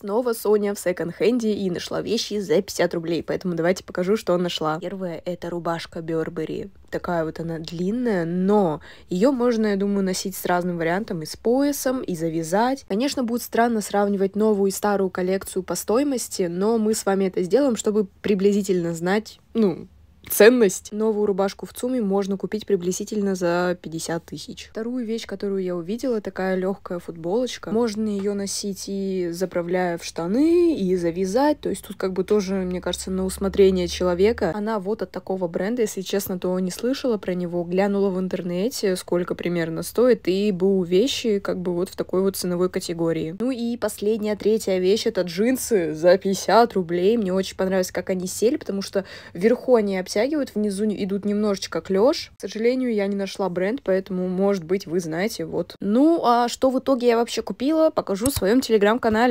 Снова Соня в секонд-хенде и нашла вещи за 50 рублей, поэтому давайте покажу, что нашла. Первое — это рубашка Бербери. Такая вот она длинная, но ее можно, я думаю, носить с разным вариантом и с поясом, и завязать. Конечно, будет странно сравнивать новую и старую коллекцию по стоимости, но мы с вами это сделаем, чтобы приблизительно знать, ну, ценность. Новую рубашку в ЦУМе можно купить приблизительно за 50 тысяч. Вторую вещь, которую я увидела, такая легкая футболочка. Можно ее носить и заправляя в штаны, и завязать. То есть тут как бы тоже, мне кажется, на усмотрение человека. Она вот от такого бренда, если честно, то не слышала про него. Глянула в интернете, сколько примерно стоит, и БУ вещи как бы вот в такой вот ценовой категории. Ну и последняя, третья вещь — это джинсы за 50 рублей. Мне очень понравилось, как они сели, потому что вверху они обтягивают подтягивают, внизу идут немножечко клеш. К сожалению, я не нашла бренд, поэтому, может быть, вы знаете, вот. Ну, а что в итоге я вообще купила, покажу в своем телеграм-канале.